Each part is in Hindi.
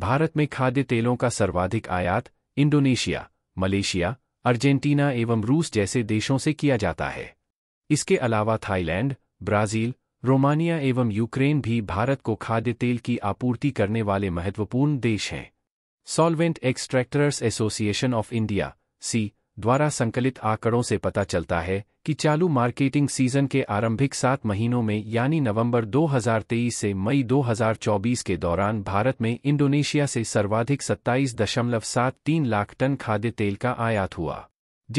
भारत में खाद्य तेलों का सर्वाधिक आयात इंडोनेशिया मलेशिया अर्जेंटीना एवं रूस जैसे देशों से किया जाता है इसके अलावा थाईलैंड ब्राज़ील रोमानिया एवं यूक्रेन भी भारत को खाद्य तेल की आपूर्ति करने वाले महत्वपूर्ण देश हैं solvent extractors association of India SEA द्वारा संकलित आंकड़ों से पता चलता है कि चालू मार्केटिंग सीजन के आरंभिक सात महीनों में यानी नवंबर 2023 से मई 2024 के दौरान भारत में इंडोनेशिया से सर्वाधिक 27.73 लाख टन खाद्य तेल का आयात हुआ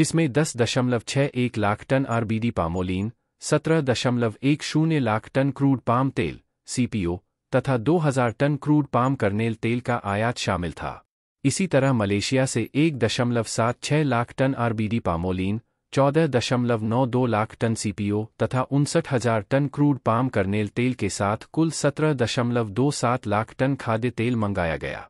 जिसमें 10.61 lakh ton RBD palmolein 17.10 lakh ton crude palm तेल सीपीओ तथा 2000 टन क्रूड पाम करनेल तेल का आयात शामिल था इसी तरह मलेशिया से एक दशमलव सात छह लाख टन आरबीडी पामोलिन चौदह दशमलव नौ दो लाख टन सीपीओ तथा उनसठ हजार टन क्रूड पाम करनेल तेल के साथ कुल सत्रह दशमलव दो सात लाख टन खाद्य तेल मंगाया गया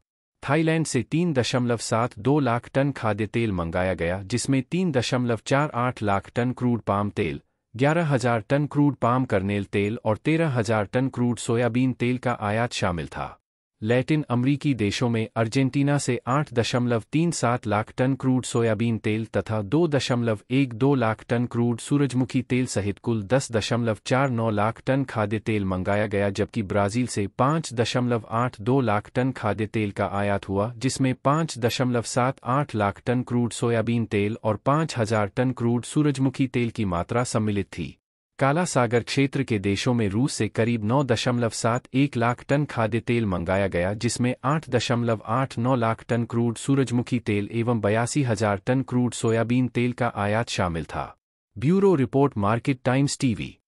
थाईलैंड से तीन दशमलव सात दो लाख टन खाद्य तेल मंगाया गया जिसमें तीन दशमलव चार आठ लाख टन क्रूड पाम तेल ग्यारह हजार टन क्रूड पाम करनेल तेल और तेरह हजार टन क्रूड सोयाबीन तेल का आयात शामिल था लैटिन अमरीकी देशों में अर्जेंटीना से 8.37 लाख टन क्रूड सोयाबीन तेल तथा 2.12 लाख टन क्रूड सूरजमुखी तेल सहित कुल 10.49 लाख टन खाद्य तेल मंगाया गया जबकि ब्राज़ील से 5.82 लाख टन खाद्य तेल का आयात हुआ जिसमें 5.78 लाख टन क्रूड सोयाबीन तेल और 5000 टन क्रूड सूरजमुखी तेल की मात्रा सम्मिलित थी काला सागर क्षेत्र के देशों में रूस से करीब नौ दशमलव सात एक लाख टन खाद्य तेल मंगाया गया जिसमें आठ दशमलव आठ नौ लाख टन क्रूड सूरजमुखी तेल एवं बयासी हजार टन क्रूड सोयाबीन तेल का आयात शामिल था bureau report Market Times TV